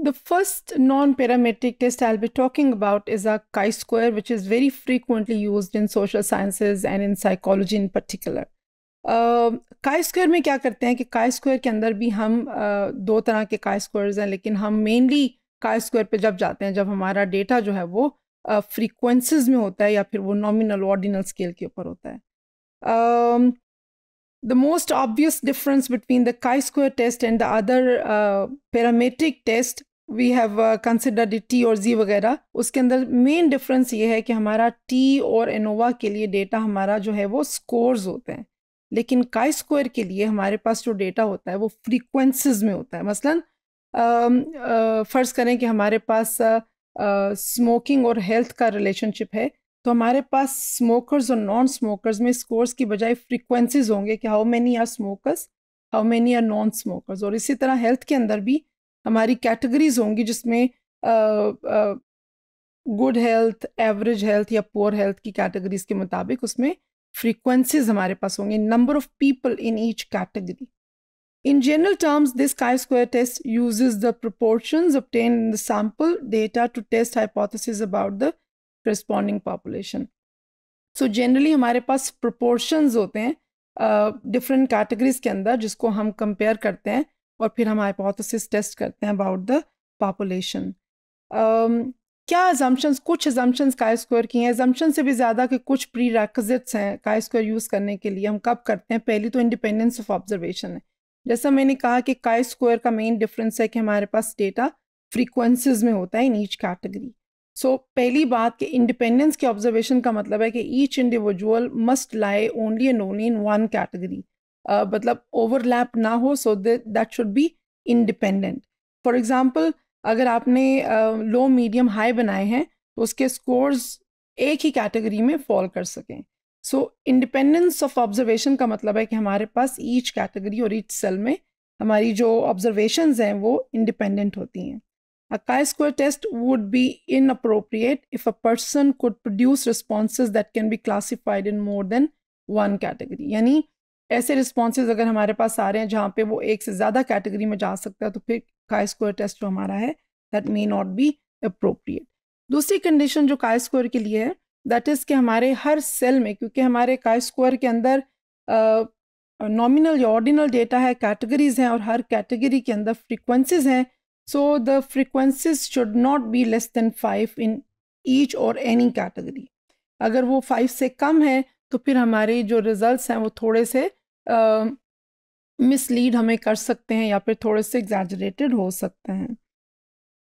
The first non-parametric test I'll be talking about is a chi-square, which is very frequently used in social sciences and in psychology in particular. Chi uh, square में क्या करते हैं कि chi square के अंदर भी हम uh, दो तरह के काई स्क्वायर्स हैं लेकिन हम मेनली काई स्क्वायर पे जब जाते हैं जब हमारा डेटा जो है वो फ्रीक्वेंसीज uh, में होता है या फिर वो नॉमिनल ऑर्डिनल स्केल के ऊपर होता है um, the most obvious difference between the chi-square test and the other uh, parametric test we have considered T और जी वगैरह उसके अंदर मेन डिफरेंस ये है कि हमारा टी और इनोवा के लिए डेटा हमारा जो है वो स्कोर्स होते हैं लेकिन काई स्क्वायर के लिए हमारे पास जो डेटा होता है वो फ्रीक्वेंसीज में होता है मसलन फ़र्ज़ करें कि हमारे पास स्मोकिंग और हेल्थ का रिलेशनशिप है तो हमारे पास स्मोकर्स और नॉन स्मोकर्स में स्कोर्स की बजाय फ्रीक्वेंसीज होंगे कि how many are smokers how many are non smokers और इसी तरह हेल्थ के अंदर भी हमारी कैटेगरीज होंगी जिसमें गुड हेल्थ एवरेज हेल्थ या पुअर हेल्थ की कैटेगरीज के मुताबिक उसमें फ्रीक्वेंसीज हमारे पास होंगे number of people in each category in general terms this chi square test use the proportion often the sample data to test hypothesis about the responding population so generally हमारे पास proportion होते हैं different categories के अंदर जिसको हम compare करते हैं और फिर हम हाइपोथेसिस टेस्ट करते हैं अबाउट द पॉपुलेशन क्या एजम्पन्स कुछ एजम्पन्स काय स्क्वायर की हैं एजम्पन से भी ज़्यादा कि कुछ प्री रेकजिट्स हैं काय स्क्वायर यूज़ करने के लिए हम कब करते हैं पहली तो इंडिपेंडेंस ऑफ ऑब्जर्वेशन है जैसा मैंने कहा कि काय स्क्वायर का मेन डिफरेंस है कि हमारे पास डेटा फ्रीक्वेंसीज में होता है इन ईच कैटेगरी सो पहली बात कि इंडिपेंडेंस के ऑब्जर्वेशन का मतलब है कि each individual must lie only and only in one category मतलब ओवरलैप ना हो so that should be independent for example अगर आपने लो मीडियम हाई बनाए हैं तो उसके स्कोर्स एक ही कैटेगरी में फॉल कर सकें सो इंडिपेंडेंस ऑफ ऑब्जर्वेशन का मतलब है कि हमारे पास ईच कैटेगरी और ईच सेल में हमारी जो ऑब्जर्वेशन हैं वो इंडिपेंडेंट होती हैं a chi square test would be inappropriate if a person could produce response that can be classified in more than one category यानी ऐसे रिस्पॉन्सेज अगर हमारे पास आ रहे हैं जहाँ पे वो एक से ज़्यादा कैटेगरी में जा सकता है तो फिर काय स्क्वायर टेस्ट जो हमारा है that may not be appropriate दूसरी कंडीशन जो काय स्क्वायर के लिए है दैट इज़ कि हमारे हर सेल में क्योंकि हमारे काय स्क्वायर के अंदर नॉमिनल या ऑर्डिनल डेटा है कैटेगरीज हैं और हर कैटेगरी के अंदर फ्रिक्वेंसीज हैं so the frequencies should not be less than five in each और एनी कैटेगरी अगर वो फाइव से कम है तो फिर हमारे जो रिजल्ट्स हैं वो थोड़े से मिसलीड uh, हमें कर सकते हैं या फिर थोड़े से एग्जैजरेटेड हो सकते हैं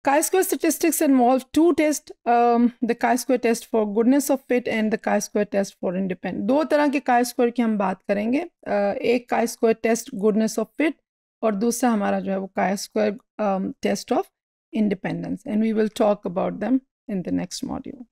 chi square statistics involve to test the chi square test for goodness of fit and the chi square test for independence दो तरह के काइस्कोर की हम बात करेंगे uh, एक chi square test goodness of fit और दूसरा हमारा जो है वो chi square test of independence and we will talk about them in the next module